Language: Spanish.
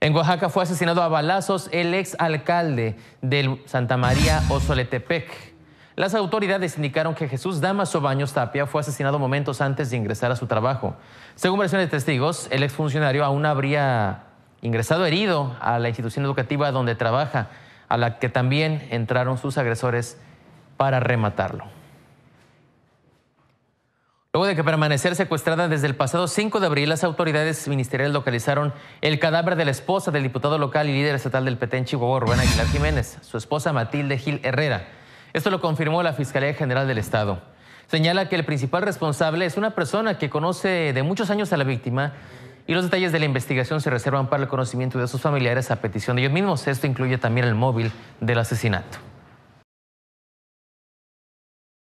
En Oaxaca fue asesinado a balazos el ex alcalde del Santa María Ozoletepec. Las autoridades indicaron que Jesús Damas Baños Tapia fue asesinado momentos antes de ingresar a su trabajo. Según versiones de testigos, el ex funcionario aún habría ingresado herido a la institución educativa donde trabaja, a la que también entraron sus agresores para rematarlo de que permanecer secuestrada desde el pasado 5 de abril, las autoridades ministeriales localizaron el cadáver de la esposa del diputado local y líder estatal del Petén, Chihuahua, Rubén Aguilar Jiménez, su esposa Matilde Gil Herrera. Esto lo confirmó la Fiscalía General del Estado. Señala que el principal responsable es una persona que conoce de muchos años a la víctima y los detalles de la investigación se reservan para el conocimiento de sus familiares a petición de ellos mismos. Esto incluye también el móvil del asesinato.